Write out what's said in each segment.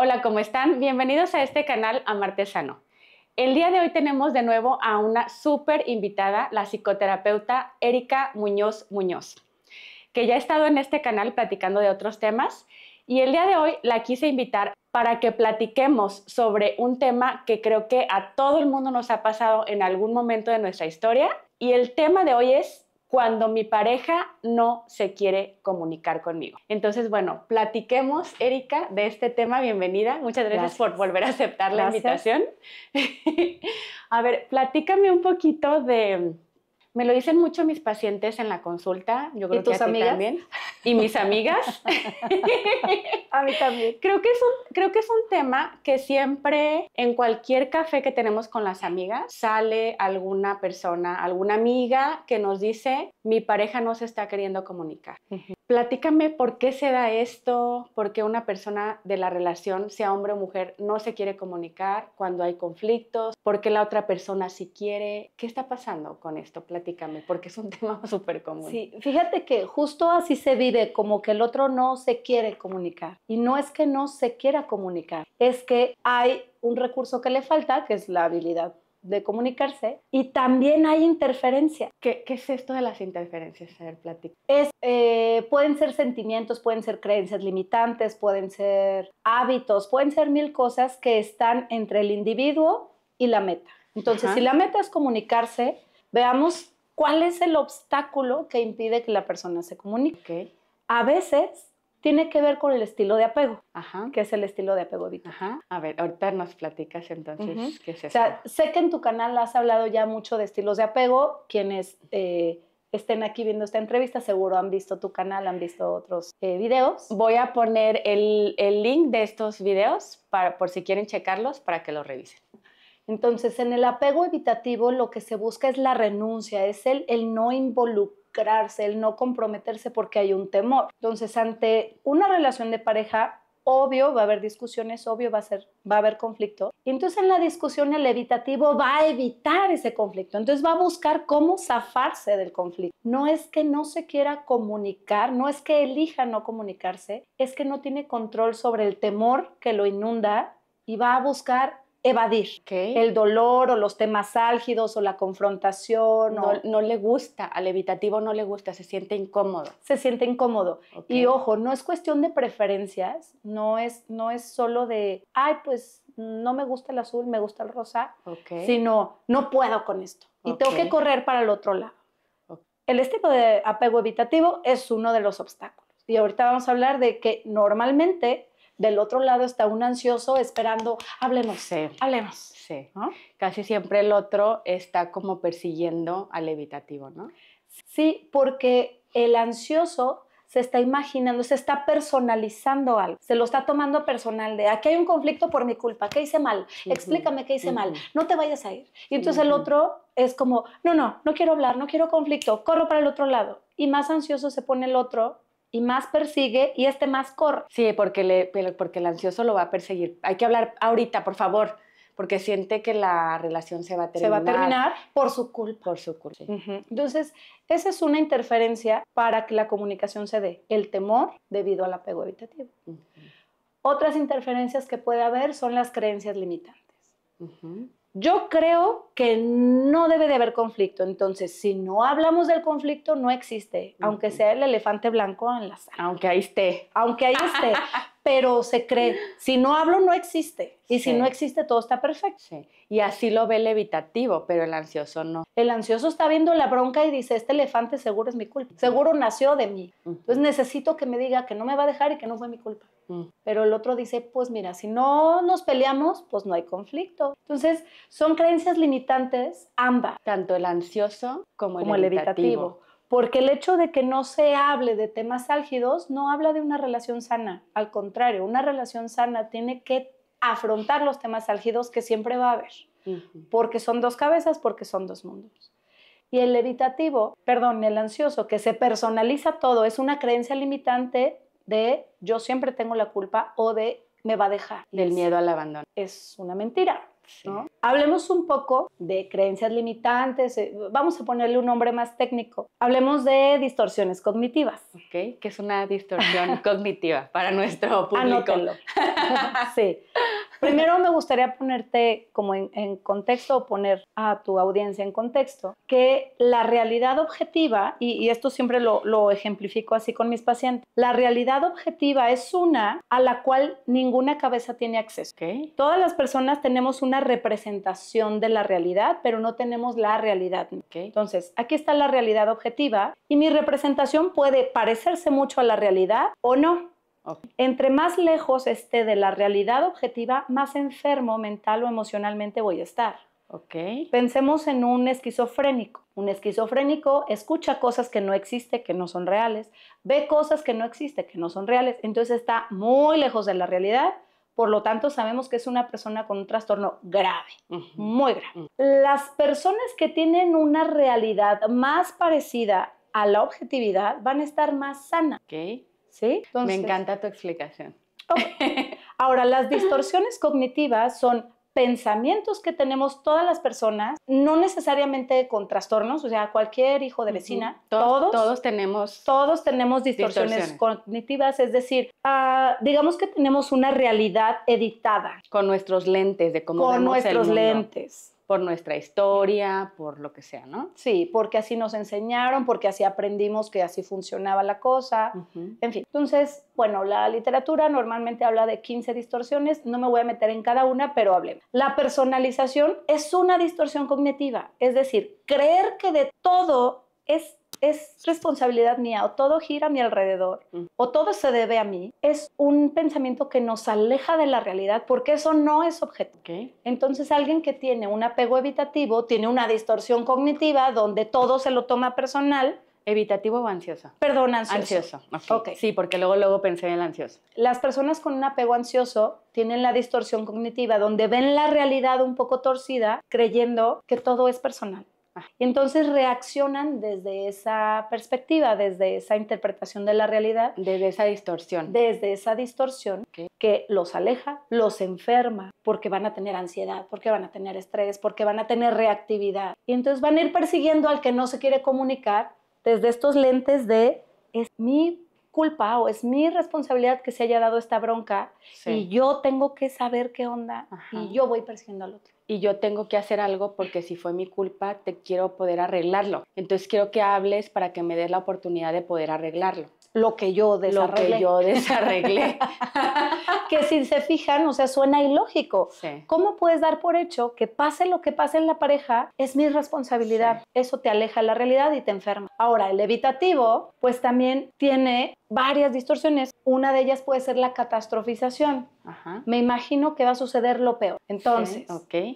Hola, ¿cómo están? Bienvenidos a este canal Marte Sano. El día de hoy tenemos de nuevo a una súper invitada, la psicoterapeuta Erika Muñoz Muñoz, que ya ha estado en este canal platicando de otros temas y el día de hoy la quise invitar para que platiquemos sobre un tema que creo que a todo el mundo nos ha pasado en algún momento de nuestra historia y el tema de hoy es cuando mi pareja no se quiere comunicar conmigo. Entonces, bueno, platiquemos, Erika, de este tema. Bienvenida. Muchas gracias, por volver a aceptar la invitación. a ver, platícame un poquito de me lo dicen mucho mis pacientes en la consulta, yo creo ¿Y que a también. Y mis amigas. a mí también. Creo que, es un, creo que es un tema que siempre en cualquier café que tenemos con las amigas sale alguna persona, alguna amiga que nos dice, mi pareja no se está queriendo comunicar platícame por qué se da esto, por qué una persona de la relación, sea hombre o mujer, no se quiere comunicar cuando hay conflictos, por qué la otra persona sí quiere. ¿Qué está pasando con esto? Platícame, porque es un tema súper común. Sí, fíjate que justo así se vive, como que el otro no se quiere comunicar. Y no es que no se quiera comunicar, es que hay un recurso que le falta, que es la habilidad de comunicarse. Y también hay interferencia. ¿Qué, es esto de las interferencias? A ver, Es, eh, pueden ser sentimientos, pueden ser creencias limitantes, pueden ser hábitos, pueden ser mil cosas que están entre el individuo y la meta. Entonces, si la meta es comunicarse, veamos cuál es el obstáculo que impide que la persona se comunique. A veces tiene que ver con el estilo de apego, que es el estilo de apego evitativo. A ver, ahorita nos platicas entonces qué es eso. O sea, sé que en tu canal has hablado ya mucho de estilos de apego, quienes eh, estén aquí viendo esta entrevista, seguro han visto tu canal, han visto otros eh, videos. Voy a poner el, el, link de estos videos para, por si quieren checarlos, para que los revisen. Entonces, en el apego evitativo lo que se busca es la renuncia, es el, el no involucrar el no comprometerse porque hay un temor. Entonces, ante una relación de pareja, obvio va a haber discusiones, obvio va a, ser, va a haber conflicto. Y entonces en la discusión el evitativo va a evitar ese conflicto, entonces va a buscar cómo zafarse del conflicto. No es que no se quiera comunicar, no es que elija no comunicarse, es que no tiene control sobre el temor que lo inunda y va a buscar evadir el dolor o los temas álgidos o la confrontación. No, le gusta, al evitativo no le gusta, se siente incómodo. Se siente incómodo. Y ojo, no es cuestión de preferencias, no es, no es solo de, ay, pues no me gusta el azul, me gusta el rosa, sino no puedo con esto y tengo que correr para el otro lado. El estilo de apego evitativo es uno de los obstáculos. Y ahorita vamos a hablar de que normalmente del otro lado está un ansioso esperando, hablemos, sí. hablemos. Sí. Casi siempre el otro está como persiguiendo al evitativo, ¿no? Sí, porque el ansioso se está imaginando, se está personalizando algo, se lo está tomando personal de aquí hay un conflicto por mi culpa, ¿qué hice mal? Explícame qué hice mal, no te vayas a ir. Y entonces el otro es como, no, no, no quiero hablar, no quiero conflicto, corro para el otro lado. Y más ansioso se pone el otro y más persigue y este más corre. Sí, porque, porque el ansioso lo va a perseguir. Hay que hablar ahorita, por favor, porque siente que la relación se va a terminar. Se va a terminar por su culpa. Por su culpa. Entonces, esa es una interferencia para que la comunicación se dé. El temor debido al apego evitativo. Otras interferencias que puede haber son las creencias limitantes. Yo creo que no debe de haber conflicto, entonces si no hablamos del conflicto no existe, aunque sea el elefante blanco en la sala. Aunque ahí esté. Aunque ahí esté, pero se cree, si no hablo no existe y si no existe todo está perfecto. Y así lo ve el evitativo, pero el ansioso no. El ansioso está viendo la bronca y dice, este elefante seguro es mi culpa, seguro nació de mí, entonces pues necesito que me diga que no me va a dejar y que no fue mi culpa. Mm. Pero el otro dice, pues mira, si no nos peleamos, pues no hay conflicto. Entonces, son creencias limitantes ambas. Tanto el ansioso como, el, evitativo. Porque el hecho de que no se hable de temas álgidos no habla de una relación sana. Al contrario, una relación sana tiene que afrontar los temas álgidos que siempre va a haber. Porque son dos cabezas, porque son dos mundos. Y el evitativo, perdón, el ansioso, que se personaliza todo, es una creencia limitante de yo siempre tengo la culpa o de me va a dejar. Del miedo al abandono. Es una mentira. ¿no? Hablemos un poco de creencias limitantes, eh, vamos a ponerle un nombre más técnico. Hablemos de distorsiones cognitivas. Ok, que es una distorsión cognitiva para nuestro público? sí, Primero me gustaría ponerte como en, contexto o poner a tu audiencia en contexto que la realidad objetiva, y, esto siempre lo, ejemplifico así con mis pacientes, la realidad objetiva es una a la cual ninguna cabeza tiene acceso. Todas las personas tenemos una representación de la realidad, pero no tenemos la realidad. Entonces, aquí está la realidad objetiva y mi representación puede parecerse mucho a la realidad o no. Entre más lejos esté de la realidad objetiva, más enfermo mental o emocionalmente voy a estar. Okay. Pensemos en un esquizofrénico. Un esquizofrénico escucha cosas que no existen, que no son reales, ve cosas que no existen, que no son reales, entonces está muy lejos de la realidad, por lo tanto sabemos que es una persona con un trastorno grave, muy grave. Mm. Las personas que tienen una realidad más parecida a la objetividad van a estar más sanas. Okay. ¿sí? Me encanta tu explicación. Ahora, las distorsiones cognitivas son pensamientos que tenemos todas las personas, no necesariamente con trastornos, o sea, cualquier hijo de vecina, todos, tenemos todos tenemos distorsiones, cognitivas, es decir, ah, digamos que tenemos una realidad editada con nuestros lentes de cómo con vemos el mundo. lentes por nuestra historia, por lo que sea, ¿no? Sí, porque así nos enseñaron, porque así aprendimos que así funcionaba la cosa, en fin. Entonces, bueno, la literatura normalmente habla de 15 distorsiones, no me voy a meter en cada una, pero hablemos. La personalización es una distorsión cognitiva, es decir, creer que de todo es es responsabilidad mía o todo gira a mi alrededor o todo se debe a mí, es un pensamiento que nos aleja de la realidad porque eso no es objeto. Entonces alguien que tiene un apego evitativo tiene una distorsión cognitiva donde todo se lo toma personal. ¿Evitativo o ansioso? Perdón, ansioso. Sí, porque luego, luego pensé en el ansioso. Las personas con un apego ansioso tienen la distorsión cognitiva donde ven la realidad un poco torcida creyendo que todo es personal. Y entonces reaccionan desde esa perspectiva, desde esa interpretación de la realidad. Desde esa distorsión. Desde esa distorsión que los aleja, los enferma, porque van a tener ansiedad, porque van a tener estrés, porque van a tener reactividad. Y entonces van a ir persiguiendo al que no se quiere comunicar desde estos lentes de es mi culpa o es mi responsabilidad que se haya dado esta bronca y yo tengo que saber qué onda y yo voy persiguiendo al otro y yo tengo que hacer algo porque si fue mi culpa, te quiero poder arreglarlo. Entonces quiero que hables para que me des la oportunidad de poder arreglarlo lo que yo desarreglé. Lo que yo que si se fijan, o sea, suena ilógico. ¿Cómo puedes dar por hecho que pase lo que pase en la pareja es mi responsabilidad? Eso te aleja de la realidad y te enferma. Ahora, el evitativo, pues también tiene varias distorsiones. Una de ellas puede ser la catastrofización. Me imagino que va a suceder lo peor. Entonces,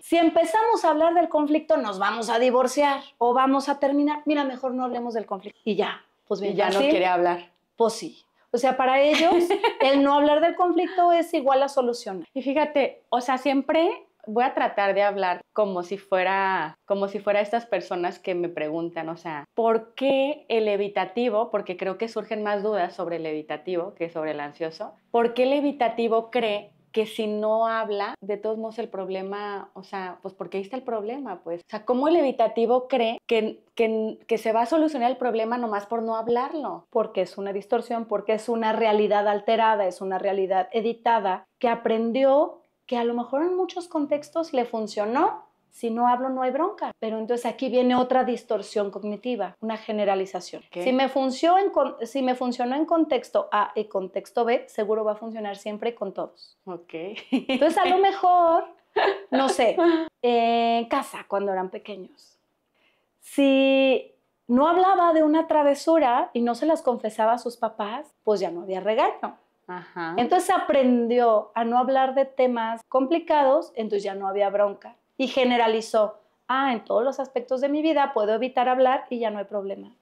si empezamos a hablar del conflicto, nos vamos a divorciar o vamos a terminar. Mira, mejor no hablemos del conflicto. Y ya, pues bien. Y ya no quiere hablar sí. O sea, para ellos el no hablar del conflicto es igual a solucionar. Y fíjate, o sea, siempre voy a tratar de hablar como si fuera como si fuera estas personas que me preguntan, o sea, ¿por qué el evitativo? Porque creo que surgen más dudas sobre el evitativo que sobre el ansioso. ¿Por qué el evitativo cree que si no habla, de todos modos el problema, o sea, pues porque ahí está el problema, pues. O sea, ¿cómo el evitativo cree que, que, que se va a solucionar el problema nomás por no hablarlo? Porque es una distorsión, porque es una realidad alterada, es una realidad editada que aprendió que a lo mejor en muchos contextos le funcionó, si no hablo no hay bronca. Pero entonces aquí viene otra distorsión cognitiva, una generalización. Si me, funcionó en, si me funcionó en contexto A y contexto B, seguro va a funcionar siempre con todos. Ok. Entonces a lo mejor, no sé, en casa cuando eran pequeños. Si no hablaba de una travesura y no se las confesaba a sus papás, pues ya no había regaño. Ajá. Entonces aprendió a no hablar de temas complicados, entonces ya no había bronca y generalizó, ah, en todos los aspectos de mi vida puedo evitar hablar y ya no hay problema.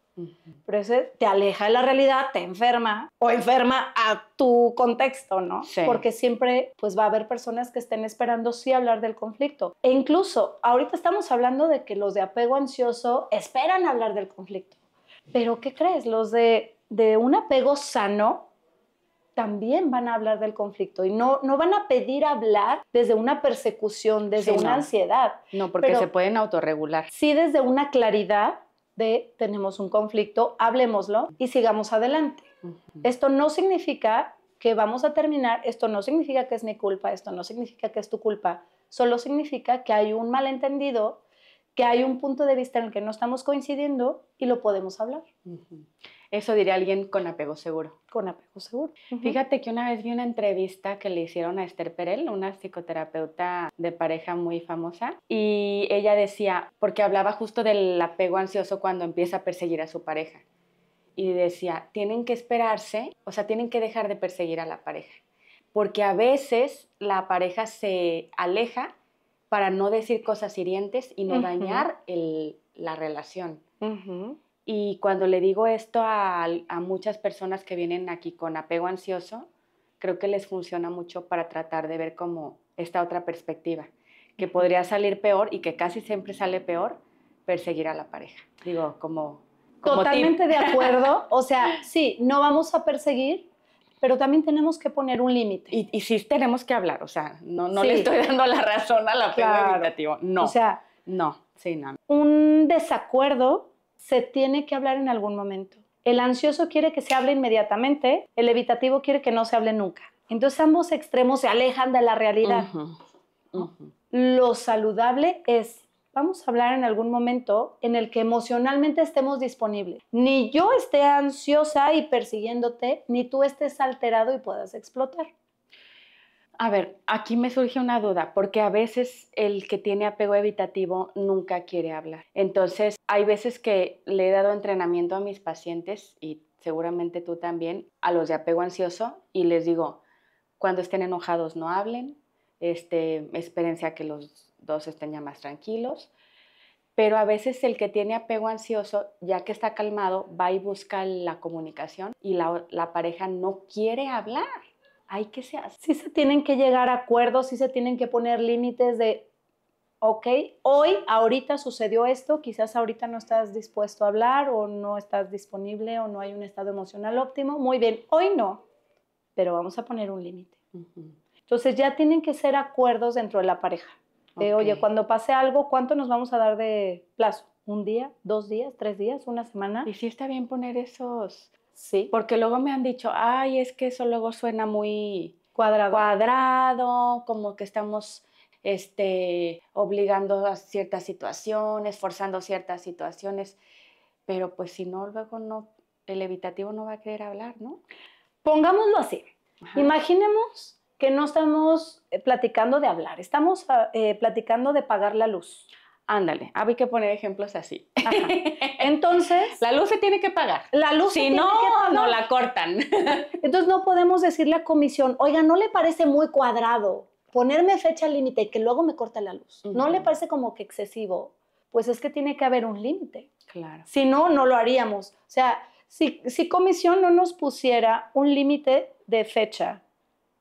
Pero eso te aleja de la realidad, te enferma o enferma a tu contexto, ¿no? Sí. Porque siempre pues va a haber personas que estén esperando sí hablar del conflicto. E incluso ahorita estamos hablando de que los de apego ansioso esperan hablar del conflicto. Pero ¿qué crees? Los de, de un apego sano también van a hablar del conflicto y no, no van a pedir hablar desde una persecución, desde una ansiedad. No, porque se pueden autorregular. Sí, desde una claridad de tenemos un conflicto, hablemoslo y sigamos adelante. Esto no significa que vamos a terminar, esto no significa que es mi culpa, esto no significa que es tu culpa, solo significa que hay un malentendido, que hay un punto de vista en el que no estamos coincidiendo y lo podemos hablar. Eso diría alguien con apego seguro. Con apego seguro. Fíjate que una vez vi una entrevista que le hicieron a Esther Perel, una psicoterapeuta de pareja muy famosa, y ella decía, porque hablaba justo del apego ansioso cuando empieza a perseguir a su pareja. Y decía, tienen que esperarse, o sea, tienen que dejar de perseguir a la pareja, porque a veces la pareja se aleja para no decir cosas hirientes y no dañar la relación. Y cuando le digo esto a, muchas personas que vienen aquí con apego ansioso, creo que les funciona mucho para tratar de ver como esta otra perspectiva, que podría salir peor y que casi siempre sale peor, perseguir a la pareja. Digo, como... Totalmente de acuerdo. O sea, sí, no vamos a perseguir, pero también tenemos que poner un límite. Y, sí tenemos que hablar, o sea, no, no le estoy dando la razón a la claro. no. O sea, no, sí, no. Un desacuerdo se tiene que hablar en algún momento. El ansioso quiere que se hable inmediatamente, el evitativo quiere que no se hable nunca. Entonces ambos extremos se alejan de la realidad. Lo saludable es, vamos a hablar en algún momento en el que emocionalmente estemos disponibles. Ni yo esté ansiosa y persiguiéndote, ni tú estés alterado y puedas explotar. A ver, aquí me surge una duda, porque a veces el que tiene apego evitativo nunca quiere hablar. Entonces, hay veces que le he dado entrenamiento a mis pacientes, y seguramente tú también, a los de apego ansioso, y les digo, cuando estén enojados no hablen, este, a que los dos estén ya más tranquilos. Pero a veces el que tiene apego ansioso, ya que está calmado, va y busca la comunicación y la pareja no quiere hablar hay que se sí se tienen que llegar a acuerdos, sí se tienen que poner límites de, ok, hoy, ahorita sucedió esto, quizás ahorita no estás dispuesto a hablar o no estás disponible o no hay un estado emocional óptimo, muy bien, hoy no, pero vamos a poner un límite. Entonces ya tienen que ser acuerdos dentro de la pareja. De, Oye, cuando pase algo, ¿cuánto nos vamos a dar de plazo? ¿Un día? ¿Dos días? ¿Tres días? ¿Una semana? Y sí está bien poner esos Sí. Porque luego me han dicho, ay, es que eso luego suena muy cuadrado, cuadrado como que estamos este, obligando a ciertas situaciones, forzando ciertas situaciones, pero pues si no, luego no, el evitativo no va a querer hablar, ¿no? Pongámoslo así. Imaginemos que no estamos eh, platicando de hablar, estamos ah, eh, platicando de pagar la luz. Ándale, había ah, que poner ejemplos así. Entonces. la luz se tiene que pagar. La luz si no, no la cortan. Entonces no podemos decirle a comisión, oiga, ¿no le parece muy cuadrado ponerme fecha límite y que luego me corta la luz? ¿No le parece como que excesivo? Pues es que tiene que haber un límite. Claro. Si no, no lo haríamos. O sea, si, si comisión no nos pusiera un límite de fecha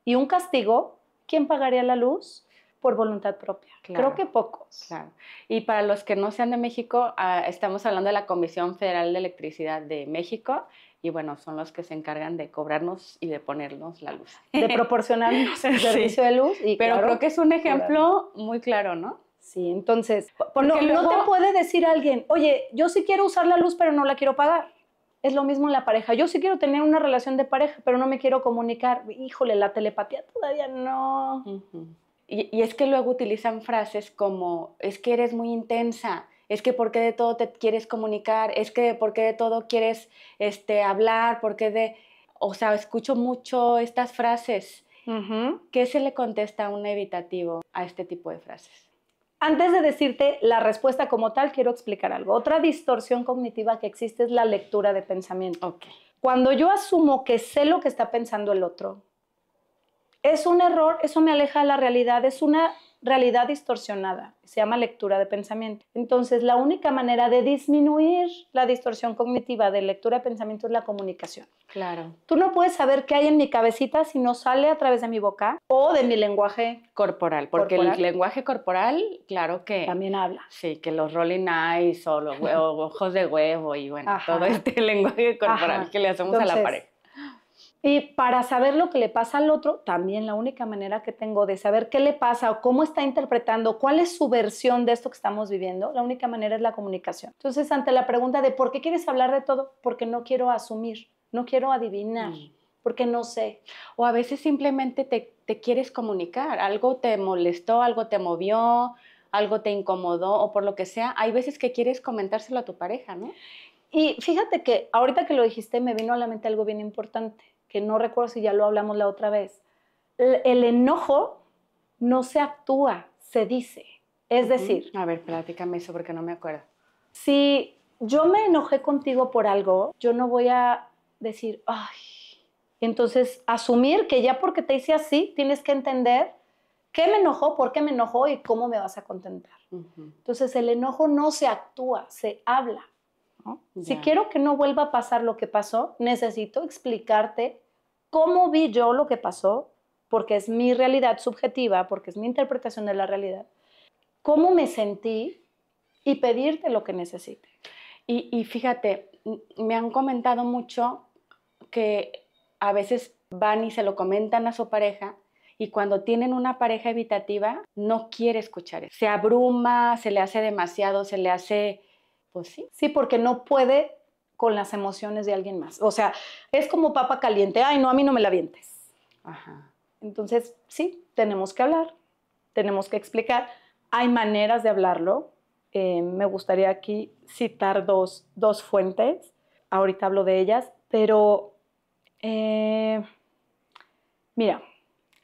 y un castigo, ¿quién pagaría la luz? por voluntad propia. Creo que pocos. Claro. Y para los que no sean de México, ah, estamos hablando de la Comisión Federal de Electricidad de México y bueno, son los que se encargan de cobrarnos y de ponernos la luz. De proporcionarnos el servicio de luz. Pero creo que es un ejemplo muy claro, ¿no? Sí, entonces, porque no, te puede decir alguien, oye, yo sí quiero usar la luz, pero no la quiero pagar. Es lo mismo en la pareja. Yo sí quiero tener una relación de pareja, pero no me quiero comunicar. Híjole, la telepatía todavía no. Y, es que luego utilizan frases como, es que eres muy intensa, es que por qué de todo te quieres comunicar, es que por qué de todo quieres este, hablar, por de... O sea, escucho mucho estas frases. ¿Qué se le contesta a un evitativo a este tipo de frases? Antes de decirte la respuesta como tal, quiero explicar algo. Otra distorsión cognitiva que existe es la lectura de pensamiento. Okay. Cuando yo asumo que sé lo que está pensando el otro, es un error, eso me aleja de la realidad, es una realidad distorsionada, se llama lectura de pensamiento. Entonces, la única manera de disminuir la distorsión cognitiva de lectura de pensamiento es la comunicación. Claro. Tú no puedes saber qué hay en mi cabecita si no sale a través de mi boca o de mi lenguaje corporal, porque el lenguaje corporal, claro que también habla. Sí, que los rolling eyes o los ojos de huevo y bueno, todo este lenguaje corporal que le hacemos a la pared. Y para saber lo que le pasa al otro, también la única manera que tengo de saber qué le pasa o cómo está interpretando, cuál es su versión de esto que estamos viviendo, la única manera es la comunicación. Entonces, ante la pregunta de por qué quieres hablar de todo, porque no quiero asumir, no quiero adivinar. Mm. porque no sé. O a veces simplemente te, te, quieres comunicar, algo te molestó, algo te movió, algo te incomodó o por lo que sea. Hay veces que quieres comentárselo a tu pareja, ¿no? Y fíjate que ahorita que lo dijiste me vino a la mente algo bien importante que no recuerdo si ya lo hablamos la otra vez, el, enojo no se actúa, se dice. Es decir... A ver, platícame eso porque no me acuerdo. Si yo me enojé contigo por algo, yo no voy a decir, ay, entonces asumir que ya porque te hice así, tienes que entender qué me enojó, por qué me enojó y cómo me vas a contentar. Entonces el enojo no se actúa, se habla. Si quiero que no vuelva a pasar lo que pasó, necesito explicarte cómo vi yo lo que pasó, porque es mi realidad subjetiva, porque es mi interpretación de la realidad, cómo me sentí y pedirte lo que necesite. Y, y fíjate, me han comentado mucho que a veces van y se lo comentan a su pareja y cuando tienen una pareja evitativa no quiere escuchar. Se abruma, se le hace demasiado, se le hace pues sí. Sí, porque no puede con las emociones de alguien más. O sea, es como papa caliente. Ay, no, a mí no me la vientes. Ajá. Entonces, sí, tenemos que hablar, tenemos que explicar. Hay maneras de hablarlo. Eh, me gustaría aquí citar dos, dos, fuentes. Ahorita hablo de ellas, pero eh, mira,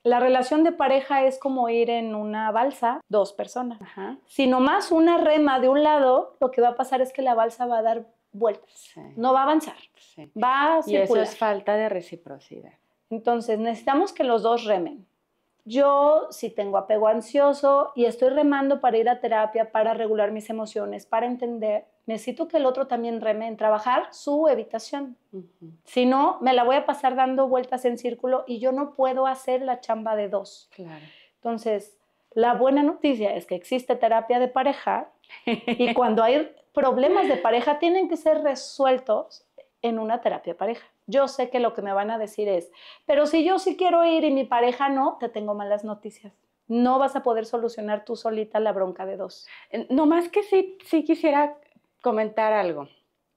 la relación de pareja es como ir en una balsa, dos personas. Ajá. Si nomás una rema de un lado, lo que va a pasar es que la balsa va a dar vueltas, no va a avanzar, va a circular. Y es falta de reciprocidad. Entonces, necesitamos que los dos remen. Yo, si tengo apego ansioso y estoy remando para ir a terapia, para regular mis emociones, para entender, necesito que el otro también reme en trabajar su evitación. Si no, me la voy a pasar dando vueltas en círculo y yo no puedo hacer la chamba de dos. Entonces, la buena noticia es que existe terapia de pareja y cuando hay problemas de pareja tienen que ser resueltos en una terapia de pareja. Yo sé que lo que me van a decir es, pero si yo sí quiero ir y mi pareja no, te tengo malas noticias. No vas a poder solucionar tú solita la bronca de dos. No más que sí, sí quisiera comentar algo.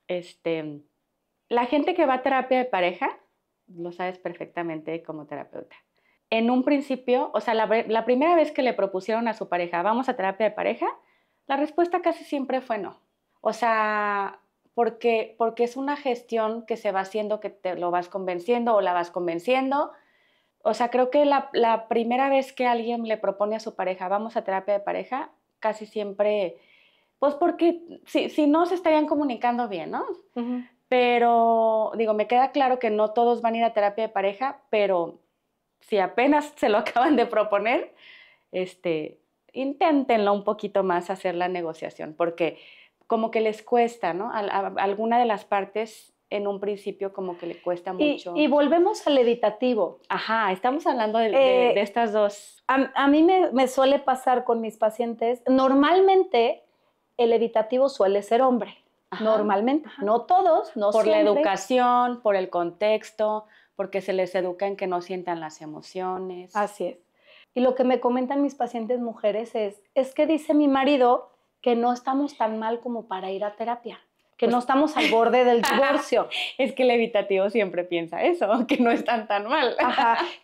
Este, la gente que va a terapia de pareja, lo sabes perfectamente como terapeuta. En un principio, o sea, la, la primera vez que le propusieron a su pareja, vamos a terapia de pareja, la respuesta casi siempre fue no. O sea, porque, es una gestión que se va haciendo, que te lo vas convenciendo o la vas convenciendo. O sea, creo que la, primera vez que alguien le propone a su pareja, vamos a terapia de pareja, casi siempre, pues porque si, no se estarían comunicando bien, ¿no? Pero digo, me queda claro que no todos van a ir a terapia de pareja, pero si apenas se lo acaban de proponer, este, inténtenlo un poquito más hacer la negociación, porque como que les cuesta, ¿no? alguna de las partes en un principio como que le cuesta mucho. Y, volvemos al editativo. Ajá, estamos hablando de, eh, estas dos. A, mí me, suele pasar con mis pacientes, normalmente el editativo suele ser hombre, normalmente, no todos, no Por la educación, por el contexto, porque se les educa en que no sientan las emociones. Así es. Y lo que me comentan mis pacientes mujeres es, es que dice mi marido que no estamos tan mal como para ir a terapia, que pues no estamos al borde del divorcio. es que el evitativo siempre piensa eso, que no están tan mal.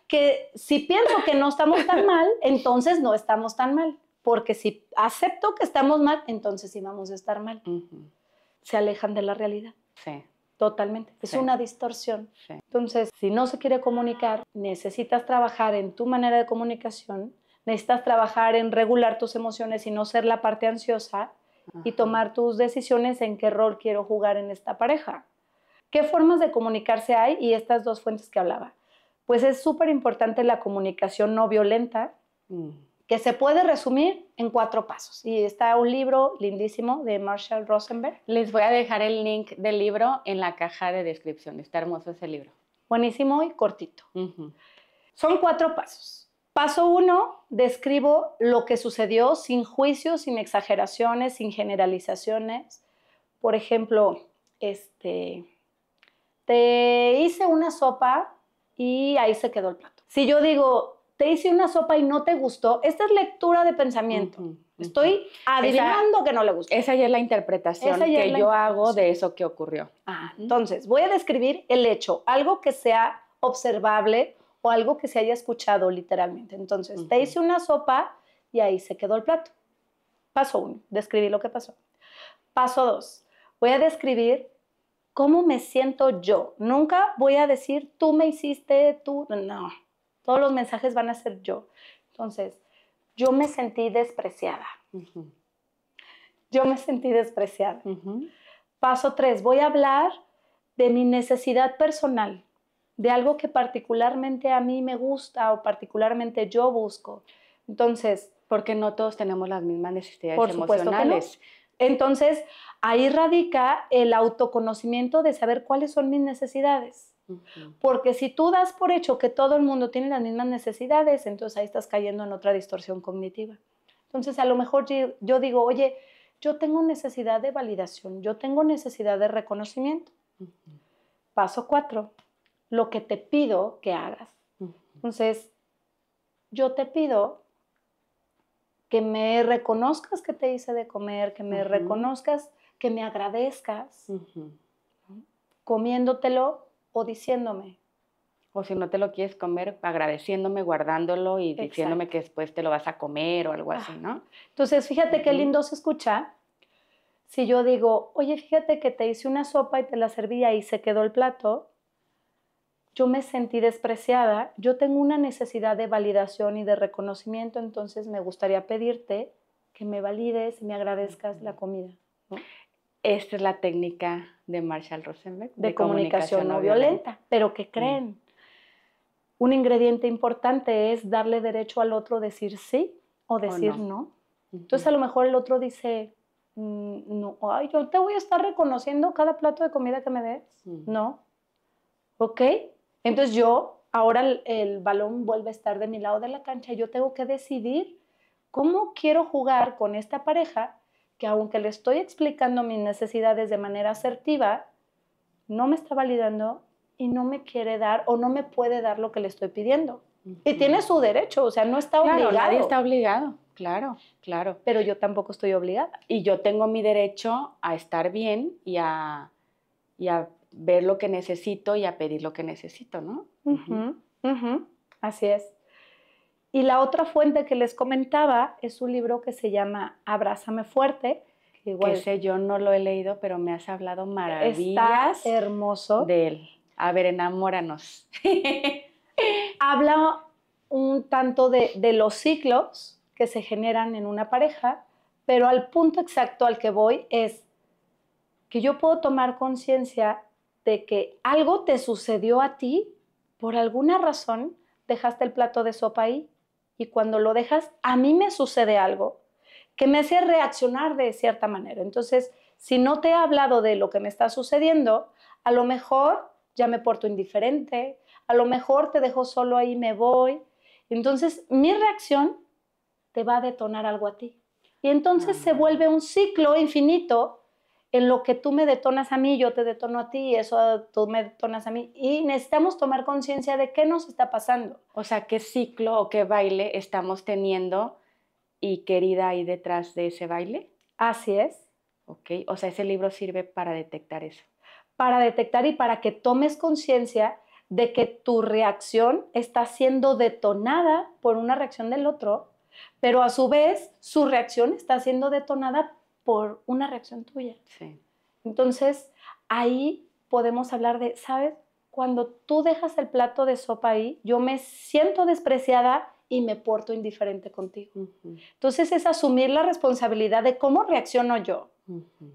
que si pienso que no estamos tan mal, entonces no estamos tan mal, porque si acepto que estamos mal, entonces sí vamos a estar mal. Se alejan de la realidad. Sí. Totalmente. Es una distorsión. Entonces, si no se quiere comunicar, necesitas trabajar en tu manera de comunicación necesitas trabajar en regular tus emociones y no ser la parte ansiosa y tomar tus decisiones en qué rol quiero jugar en esta pareja. ¿Qué formas de comunicarse hay? Y estas dos fuentes que hablaba. Pues es súper importante la comunicación no violenta, mm. que se puede resumir en cuatro pasos. Y está un libro lindísimo de Marshall Rosenberg. Les voy a dejar el link del libro en la caja de descripción. Está hermoso ese libro. Buenísimo y cortito. Son cuatro pasos Paso uno, describo lo que sucedió sin juicios, sin exageraciones, sin generalizaciones. Por ejemplo, este, te hice una sopa y ahí se quedó el plato. Si yo digo, te hice una sopa y no te gustó, esta es lectura de pensamiento. Estoy adivinando que no le gustó. Esa ya es la interpretación que yo hago de eso que ocurrió. Ah, entonces, voy a describir el hecho, algo que sea observable, o algo que se haya escuchado literalmente. Entonces, te hice una sopa y ahí se quedó el plato. Paso uno, describí lo que pasó. Paso dos, voy a describir cómo me siento yo. Nunca voy a decir, tú me hiciste, tú, no. Todos los mensajes van a ser yo. Entonces, yo me sentí despreciada. Yo me sentí despreciada. Paso tres, voy a hablar de mi necesidad personal de algo que particularmente a mí me gusta o particularmente yo busco. Entonces, porque no todos tenemos las mismas necesidades por emocionales. Entonces, ahí radica el autoconocimiento de saber cuáles son mis necesidades. Porque si tú das por hecho que todo el mundo tiene las mismas necesidades, entonces ahí estás cayendo en otra distorsión cognitiva. Entonces, a lo mejor yo, digo, oye, yo tengo necesidad de validación, yo tengo necesidad de reconocimiento. Paso cuatro, lo que te pido que hagas. Entonces, yo te pido que me reconozcas que te hice de comer, que me reconozcas, que me agradezcas, comiéndotelo o diciéndome. O si no te lo quieres comer, agradeciéndome, guardándolo y diciéndome que después te lo vas a comer o algo así, ¿no? Entonces, fíjate qué lindo se escucha si yo digo, oye, fíjate que te hice una sopa y te la servía y se quedó el plato yo me sentí despreciada, yo tengo una necesidad de validación y de reconocimiento, entonces me gustaría pedirte que me valides y me agradezcas la comida. Esta es la técnica de Marshall Rosenberg. De, comunicación, no violenta, pero que creen. Un ingrediente importante es darle derecho al otro decir sí o decir no. Entonces a lo mejor el otro dice, mm, no, ay, yo te voy a estar reconociendo cada plato de comida que me des. No. Ok, entonces yo, ahora el, balón vuelve a estar de mi lado de la cancha, y yo tengo que decidir cómo quiero jugar con esta pareja que aunque le estoy explicando mis necesidades de manera asertiva, no me está validando y no me quiere dar o no me puede dar lo que le estoy pidiendo. Y tiene su derecho, o sea, no está obligado. Nadie está obligado. Claro, claro. Pero yo tampoco estoy obligada. Y yo tengo mi derecho a estar bien y a ver lo que necesito y a pedir lo que necesito, ¿no? Así es. Y la otra fuente que les comentaba es un libro que se llama Abrázame Fuerte. Que igual sé, yo no lo he leído, pero me has hablado maravillas. Estás hermoso. De él. A ver, enamóranos. Habla un tanto de, de los ciclos que se generan en una pareja, pero al punto exacto al que voy es que yo puedo tomar conciencia de que algo te sucedió a ti, por alguna razón dejaste el plato de sopa ahí y cuando lo dejas, a mí me sucede algo que me hace reaccionar de cierta manera. Entonces, si no te he hablado de lo que me está sucediendo, a lo mejor ya me porto indiferente, a lo mejor te dejo solo ahí, me voy. Entonces, mi reacción te va a detonar algo a ti. Y entonces ah. se vuelve un ciclo infinito en lo que tú me detonas a mí, yo te detono a ti, y eso tú me detonas a mí. Y necesitamos tomar conciencia de qué nos está pasando. O sea, qué ciclo o qué baile estamos teniendo y querida ahí detrás de ese baile. Así es. Ok, o sea, ese libro sirve para detectar eso. Para detectar y para que tomes conciencia de que tu reacción está siendo detonada por una reacción del otro, pero a su vez su reacción está siendo detonada por una reacción tuya. Entonces, ahí podemos hablar de, ¿sabes? Cuando tú dejas el plato de sopa ahí, yo me siento despreciada y me porto indiferente contigo. Entonces es asumir la responsabilidad de cómo reacciono yo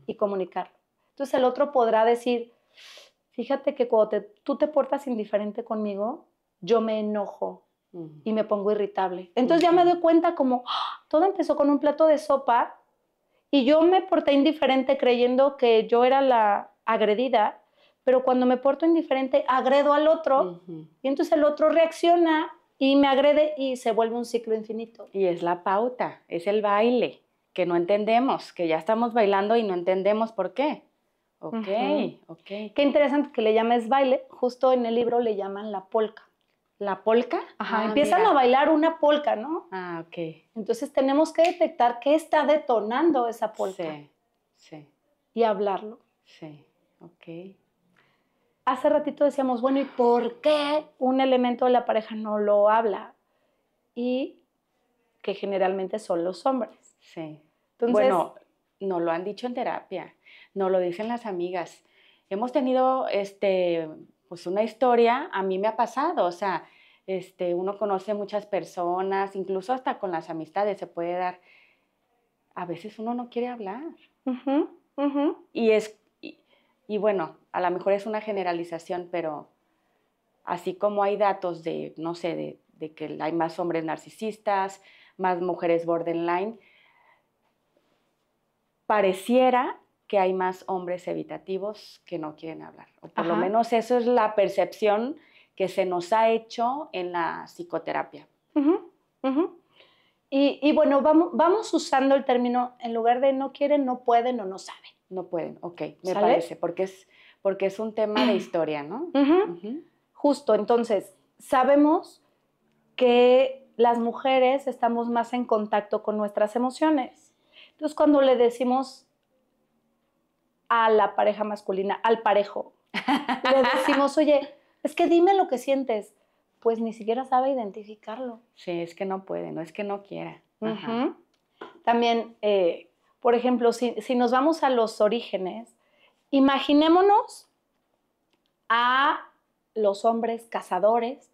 y comunicarlo. Entonces el otro podrá decir, fíjate que cuando tú te portas indiferente conmigo, yo me enojo y me pongo irritable. Entonces ya me doy cuenta como, ¡ah! todo empezó con un plato de sopa y yo me porté indiferente creyendo que yo era la agredida, pero cuando me porto indiferente agredo al otro y entonces el otro reacciona y me agrede y se vuelve un ciclo infinito. Y es la pauta, es el baile que no entendemos, que ya estamos bailando y no entendemos por qué. Ok, ok. Qué interesante que le llames baile, justo en el libro le llaman la polka la polca. Ah, empiezan a bailar una polca, ¿no? Ah, ok. Entonces tenemos que detectar qué está detonando esa polca. Sí, sí. Y hablarlo. Sí, ok. Hace ratito decíamos, bueno, ¿y por qué un elemento de la pareja no lo habla? Y que generalmente son los hombres. Sí. Entonces, bueno, no lo han dicho en terapia, no lo dicen las amigas. Hemos tenido este pues una historia, a mí me ha pasado, o sea, este, uno conoce muchas personas, incluso hasta con las amistades se puede dar. A veces uno no quiere hablar. Y es, bueno, a lo mejor es una generalización, pero así como hay datos de, no sé, de que hay más hombres narcisistas, más mujeres borderline, pareciera que hay más hombres evitativos que no quieren hablar. O por lo menos eso es la percepción que se nos ha hecho en la psicoterapia. Y, bueno, vamos, vamos usando el término en lugar de no quieren, no pueden o no saben. No pueden, ok, me parece, porque es, porque es un tema de historia, ¿no? Justo, entonces, sabemos que las mujeres estamos más en contacto con nuestras emociones. Entonces, cuando le decimos a la pareja masculina, al parejo. Le decimos, oye, es que dime lo que sientes. Pues ni siquiera sabe identificarlo. Sí, es que no puede, no es que no quiera. También, eh, por ejemplo, si, nos vamos a los orígenes, imaginémonos a los hombres cazadores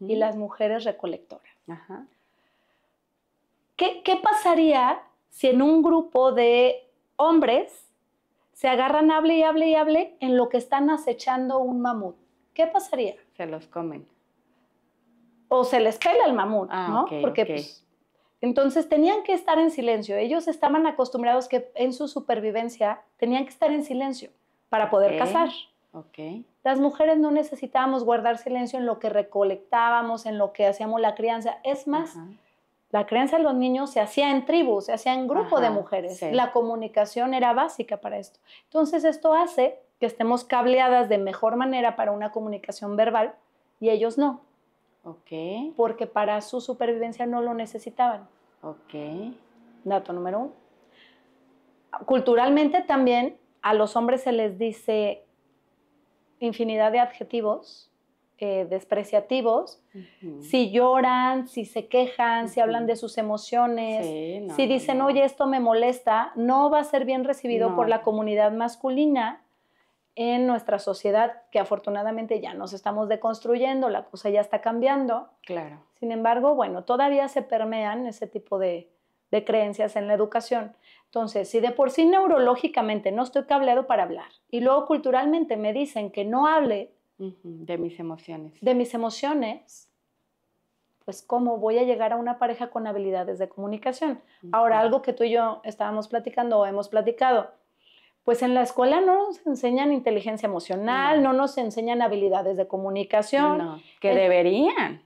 y las mujeres recolectoras. ¿Qué, ¿Qué, pasaría si en un grupo de hombres se agarran, hable y hable y hable en lo que están acechando un mamut. ¿Qué pasaría? Se los comen. O se les pela el mamut, ah, ¿no? Porque Pues, entonces tenían que estar en silencio. Ellos estaban acostumbrados que en su supervivencia tenían que estar en silencio para poder cazar. Okay. Las mujeres no necesitábamos guardar silencio en lo que recolectábamos, en lo que hacíamos la crianza. Es más, la crianza de los niños se hacía en tribus, se hacía en grupo de mujeres. La comunicación era básica para esto. Entonces esto hace que estemos cableadas de mejor manera para una comunicación verbal y ellos no. Ok. Porque para su supervivencia no lo necesitaban. Ok. Dato número uno. Culturalmente también a los hombres se les dice infinidad de adjetivos eh, despreciativos, si lloran, si se quejan, si hablan de sus emociones, si dicen, oye, esto me molesta, no va a ser bien recibido por la comunidad masculina en nuestra sociedad, que afortunadamente ya nos estamos deconstruyendo, la cosa ya está cambiando. Claro. Sin embargo, bueno, todavía se permean ese tipo de, de creencias en la educación. Entonces, si de por sí neurológicamente no estoy cableado para hablar y luego culturalmente me dicen que no hable, de mis emociones. De mis emociones, pues cómo voy a llegar a una pareja con habilidades de comunicación. Ahora, algo que tú y yo estábamos platicando o hemos platicado, pues en la escuela no nos enseñan inteligencia emocional, no, nos enseñan habilidades de comunicación. No, que deberían.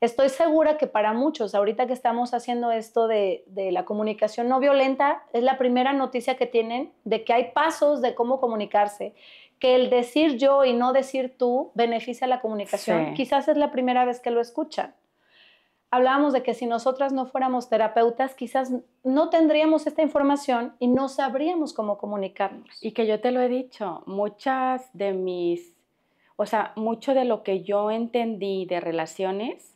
Estoy segura que para muchos, ahorita que estamos haciendo esto de, de, la comunicación no violenta, es la primera noticia que tienen de que hay pasos de cómo comunicarse que el decir yo y no decir tú beneficia la comunicación. Quizás es la primera vez que lo escuchan. Hablábamos de que si nosotras no fuéramos terapeutas, quizás no tendríamos esta información y no sabríamos cómo comunicarnos. Y que yo te lo he dicho, muchas de mis, o sea, mucho de lo que yo entendí de relaciones,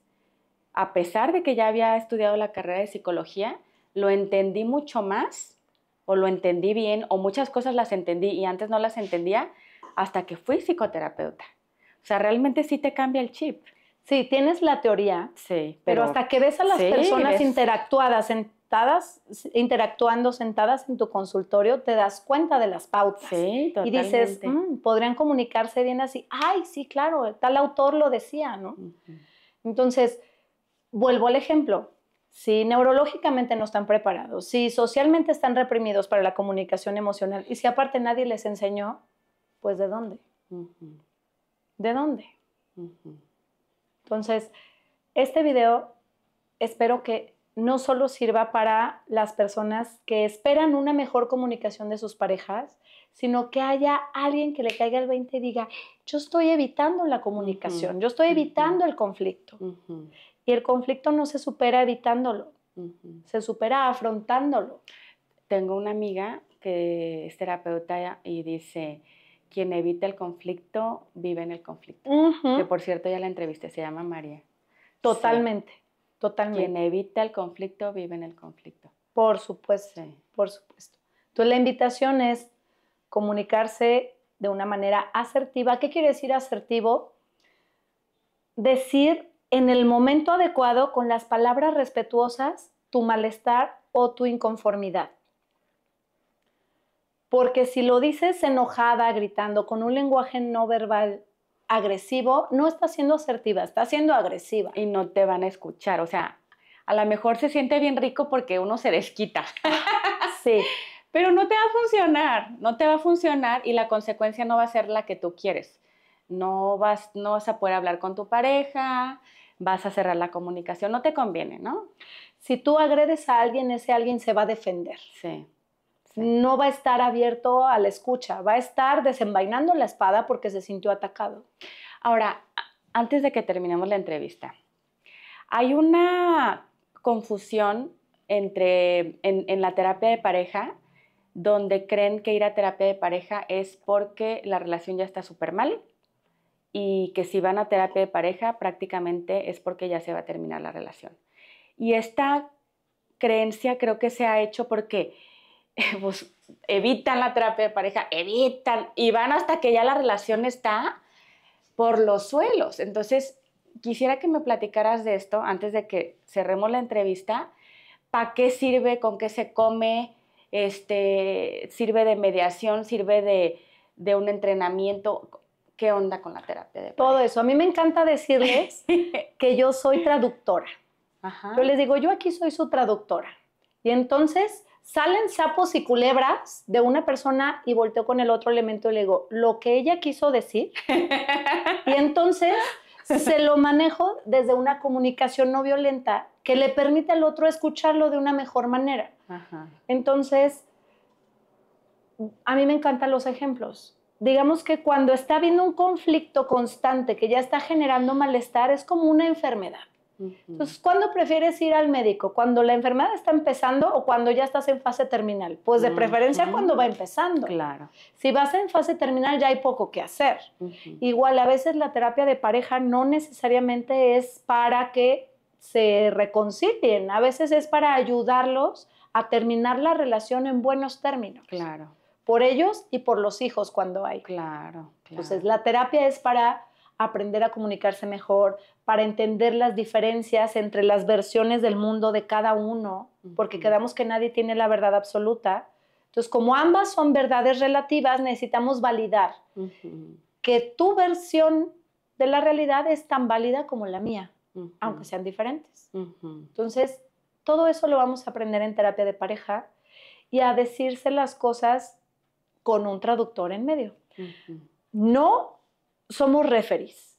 a pesar de que ya había estudiado la carrera de psicología, lo entendí mucho más o lo entendí bien o muchas cosas las entendí y antes no las entendía hasta que fui psicoterapeuta. O sea, realmente sí te cambia el chip. Sí, tienes la teoría, sí, pero, hasta que ves a las personas interactuadas, sentadas, interactuando sentadas en tu consultorio, te das cuenta de las pautas. Sí, totalmente. Y dices, mm, podrían comunicarse bien así. Ay, sí, claro, tal autor lo decía, ¿no? Entonces, vuelvo al ejemplo. Si neurológicamente no están preparados, si socialmente están reprimidos para la comunicación emocional y si aparte nadie les enseñó, pues ¿de dónde? ¿De dónde? Entonces, este video espero que no solo sirva para las personas que esperan una mejor comunicación de sus parejas, sino que haya alguien que le caiga el 20 y diga, yo estoy evitando la comunicación, yo estoy evitando el conflicto. Y el conflicto no se supera evitándolo, se supera afrontándolo. Tengo una amiga que es terapeuta y dice, quien evita el conflicto vive en el conflicto. Que por cierto ya la entrevisté, se llama María. Totalmente, totalmente. Quien evita el conflicto vive en el conflicto. Por supuesto, por supuesto. Entonces la invitación es comunicarse de una manera asertiva. ¿Qué quiere decir asertivo? Decir en el momento adecuado, con las palabras respetuosas, tu malestar o tu inconformidad porque si lo dices enojada, gritando, con un lenguaje no verbal agresivo, no está siendo asertiva, está siendo agresiva. Y no te van a escuchar, o sea, a lo mejor se siente bien rico porque uno se desquita. sí. Pero no te va a funcionar, no te va a funcionar y la consecuencia no va a ser la que tú quieres. No vas, no vas a poder hablar con tu pareja, vas a cerrar la comunicación, no te conviene, ¿no? Si tú agredes a alguien, ese alguien se va a defender. Sí no va a estar abierto a la escucha, va a estar desenvainando la espada porque se sintió atacado. Ahora, antes de que terminemos la entrevista, hay una confusión entre, en, en, la terapia de pareja donde creen que ir a terapia de pareja es porque la relación ya está súper mal y que si van a terapia de pareja prácticamente es porque ya se va a terminar la relación. Y esta creencia creo que se ha hecho porque pues evitan la terapia de pareja, evitan y van hasta que ya la relación está por los suelos. Entonces, quisiera que me platicaras de esto antes de que cerremos la entrevista. ¿Para qué sirve? ¿Con qué se come? Este, ¿Sirve de mediación? ¿Sirve de, un entrenamiento? ¿Qué onda con la terapia? De pareja? Todo eso. A mí me encanta decirles que yo soy traductora. Yo les digo, yo aquí soy su traductora. Y entonces Salen sapos y culebras de una persona y volteo con el otro elemento y le lo que ella quiso decir. y entonces se lo manejo desde una comunicación no violenta que le permite al otro escucharlo de una mejor manera. Entonces, a mí me encantan los ejemplos. Digamos que cuando está habiendo un conflicto constante que ya está generando malestar, es como una enfermedad. Entonces, ¿cuándo prefieres ir al médico? ¿Cuando la enfermedad está empezando o cuando ya estás en fase terminal? Pues de preferencia cuando va empezando. Claro. Si vas en fase terminal ya hay poco que hacer. Igual a veces la terapia de pareja no necesariamente es para que se reconcilien, a veces es para ayudarlos a terminar la relación en buenos términos. Claro. Por ellos y por los hijos cuando hay. claro. Entonces, la terapia es para aprender a comunicarse mejor, para entender las diferencias entre las versiones del mundo de cada uno, porque quedamos que nadie tiene la verdad absoluta. Entonces, como ambas son verdades relativas, necesitamos validar que tu versión de la realidad es tan válida como la mía, aunque sean diferentes. Entonces, todo eso lo vamos a aprender en terapia de pareja y a decirse las cosas con un traductor en medio. No somos referees,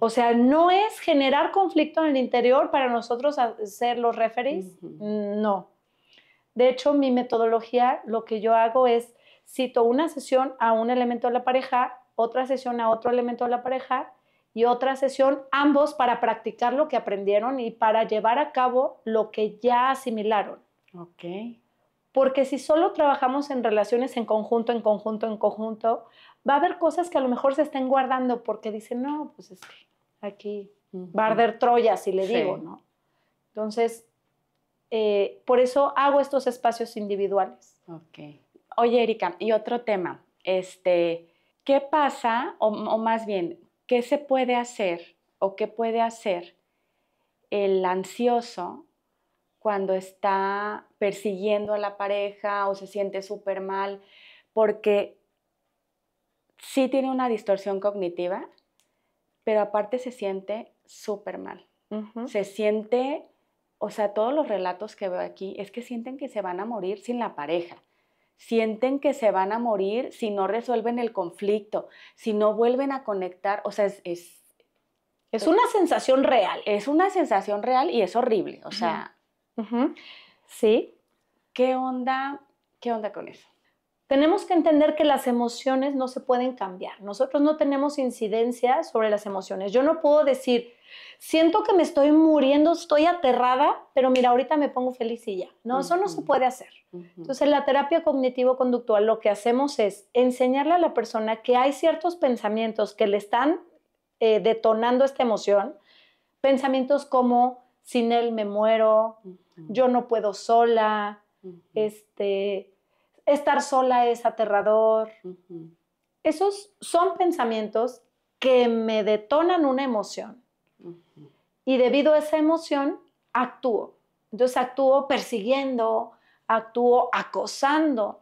O sea, no es generar conflicto en el interior para nosotros ser los referees, no. De hecho, mi metodología, lo que yo hago es cito una sesión a un elemento de la pareja, otra sesión a otro elemento de la pareja y otra sesión ambos para practicar lo que aprendieron y para llevar a cabo lo que ya asimilaron. Ok. Porque si solo trabajamos en relaciones en conjunto, en conjunto, en conjunto, va a haber cosas que a lo mejor se estén guardando porque dicen, no, pues es que aquí va a arder Troya, si le digo, ¿no? Entonces, eh, por eso hago estos espacios individuales. Ok. Oye, Erika, y otro tema, este, ¿qué pasa, o, o más bien, qué se puede hacer o qué puede hacer el ansioso cuando está persiguiendo a la pareja o se siente súper mal? Porque sí tiene una distorsión cognitiva, pero aparte se siente súper mal. Se siente, o sea, todos los relatos que veo aquí es que sienten que se van a morir sin la pareja. Sienten que se van a morir si no resuelven el conflicto, si no vuelven a conectar. O sea, es, es una sensación real. Es una sensación real y es horrible. O sea, sí. ¿Qué onda? ¿Qué onda con eso? Tenemos que entender que las emociones no se pueden cambiar. Nosotros no tenemos incidencia sobre las emociones. Yo no puedo decir, siento que me estoy muriendo, estoy aterrada, pero mira, ahorita me pongo feliz y ya. No, eso no se puede hacer. Entonces, en la terapia cognitivo-conductual lo que hacemos es enseñarle a la persona que hay ciertos pensamientos que le están eh, detonando esta emoción. Pensamientos como, sin él me muero, yo no puedo sola, este estar sola es aterrador. Esos son pensamientos que me detonan una emoción. Y debido a esa emoción, actúo. Entonces actúo persiguiendo, actúo acosando.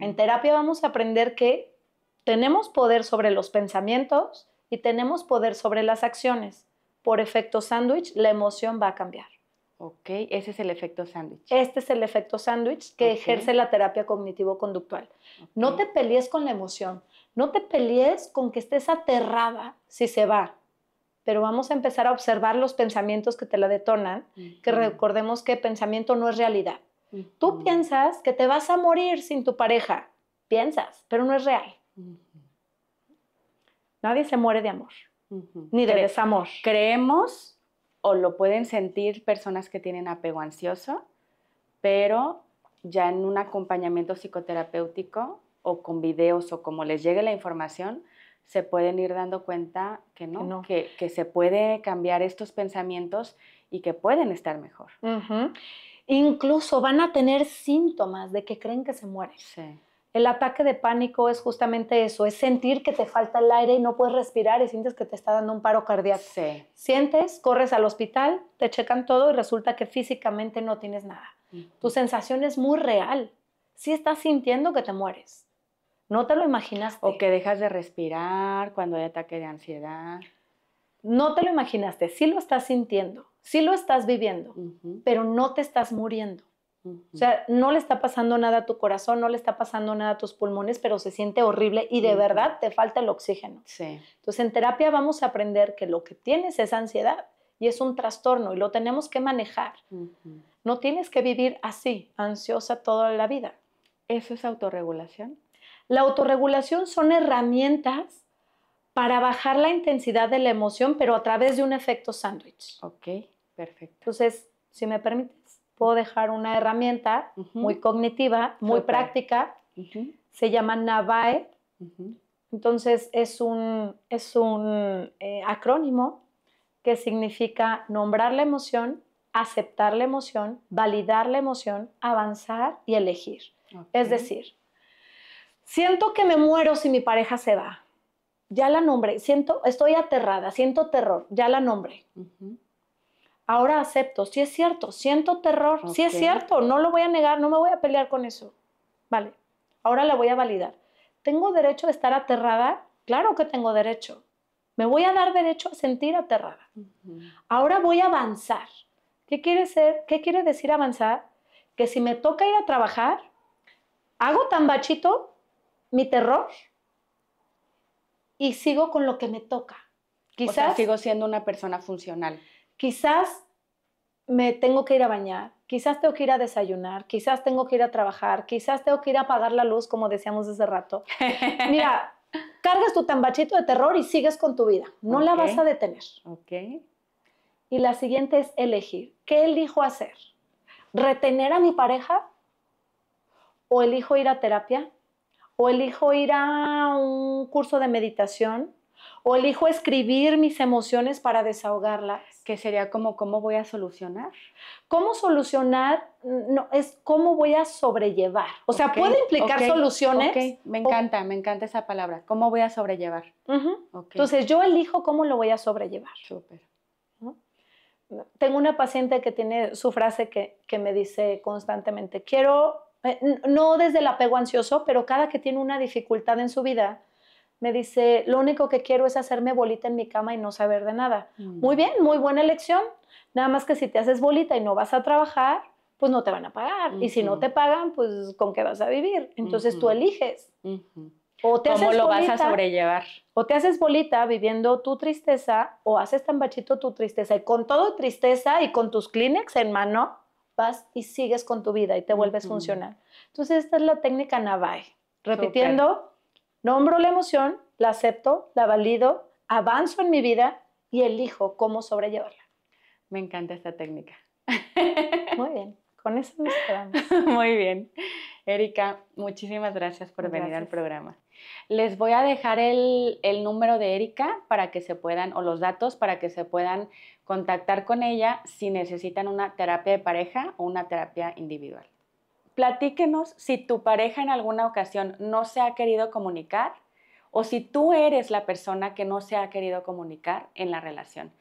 En terapia vamos a aprender que tenemos poder sobre los pensamientos y tenemos poder sobre las acciones. Por efecto sándwich, la emoción va a cambiar. Ok, ese es el efecto sándwich. Este es el efecto sándwich que ejerce la terapia cognitivo-conductual. No te pelees con la emoción, no te pelees con que estés aterrada si se va, pero vamos a empezar a observar los pensamientos que te la detonan, que recordemos que pensamiento no es realidad. Tú piensas que te vas a morir sin tu pareja, piensas, pero no es real. Nadie se muere de amor, ni de desamor. Creemos o lo pueden sentir personas que tienen apego ansioso, pero ya en un acompañamiento psicoterapéutico o con videos o como les llegue la información, se pueden ir dando cuenta que no, Que, se puede cambiar estos pensamientos y que pueden estar mejor. Incluso van a tener síntomas de que creen que se mueren. Sí. El ataque de pánico es justamente eso, es sentir que te falta el aire y no puedes respirar y sientes que te está dando un paro cardíaco. Sientes, corres al hospital, te checan todo y resulta que físicamente no tienes nada. Tu sensación es muy real. Sí estás sintiendo que te mueres. No te lo imaginaste. O que dejas de respirar cuando hay ataque de ansiedad. No te lo imaginaste, sí lo estás sintiendo, sí lo estás viviendo, pero no te estás muriendo. O sea, no le está pasando nada a tu corazón, no le está pasando nada a tus pulmones, pero se siente horrible y de verdad te falta el oxígeno. Sí. Entonces, en terapia vamos a aprender que lo que tienes es ansiedad y es un trastorno y lo tenemos que manejar. No tienes que vivir así, ansiosa toda la vida. ¿Eso es autorregulación? La autorregulación son herramientas para bajar la intensidad de la emoción, pero a través de un efecto sándwich. Ok, perfecto. Entonces, si me permite puedo dejar una herramienta muy cognitiva, muy práctica. Se llama NAVAE. Entonces es un, es un eh, acrónimo que significa nombrar la emoción, aceptar la emoción, validar la emoción, avanzar y elegir. Es decir, siento que me muero si mi pareja se va. Ya la nombré. Siento, estoy aterrada, siento terror. Ya la nombré ahora acepto, si es cierto, siento terror, Si es cierto, no lo voy a negar, no me voy a pelear con eso. Vale, ahora la voy a validar. ¿Tengo derecho a estar aterrada? Claro que tengo derecho. Me voy a dar derecho a sentir aterrada. Ahora voy a avanzar. ¿Qué quiere, decir avanzar? Que si me toca ir a trabajar, hago tan bachito mi terror y sigo con lo que me toca. o sigo siendo una persona funcional quizás me tengo que ir a bañar, quizás tengo que ir a desayunar, quizás tengo que ir a trabajar, quizás tengo que ir a apagar la luz, como decíamos hace rato. Mira, cargas tu tambachito de terror y sigues con tu vida, no la vas a detener. Y la siguiente es elegir. ¿Qué elijo hacer? ¿Retener a mi pareja? ¿O elijo ir a terapia? ¿O elijo ir a un curso de meditación? o elijo escribir mis emociones para desahogarlas, que sería como cómo voy a solucionar. Cómo solucionar no es cómo voy a sobrellevar. O sea, puede implicar soluciones. Me encanta, me encanta esa palabra. ¿Cómo voy a sobrellevar? Entonces yo elijo cómo lo voy a sobrellevar. Súper. Tengo una paciente que tiene su frase que, me dice constantemente, quiero, eh, no desde el apego ansioso, pero cada que tiene una dificultad en su vida, me dice, lo único que quiero es hacerme bolita en mi cama y no saber de nada. Mm. Muy bien, muy buena elección. Nada más que si te haces bolita y no vas a trabajar, pues no te van a pagar. Y si no te pagan, pues con qué vas a vivir. Entonces tú eliges. O te ¿Cómo lo vas a sobrellevar? O te haces bolita viviendo tu tristeza o haces tan bachito tu tristeza. Y con todo tristeza y con tus Kleenex en mano, vas y sigues con tu vida y te vuelves funcional. Entonces esta es la técnica Navaje. Repitiendo, Nombro la emoción, la acepto, la valido, avanzo en mi vida y elijo cómo sobrellevarla. Me encanta esta técnica. Muy bien, con eso nos quedamos. Muy bien. Erika, muchísimas gracias por venir al programa. Les voy a dejar el, el, número de Erika para que se puedan, o los datos para que se puedan contactar con ella si necesitan una terapia de pareja o una terapia individual platíquenos si tu pareja en alguna ocasión no se ha querido comunicar o si tú eres la persona que no se ha querido comunicar en la relación.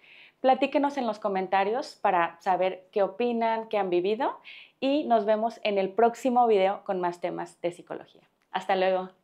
Platíquenos en los comentarios para saber qué opinan, qué han vivido y nos vemos en el próximo video con más temas de psicología. Hasta luego.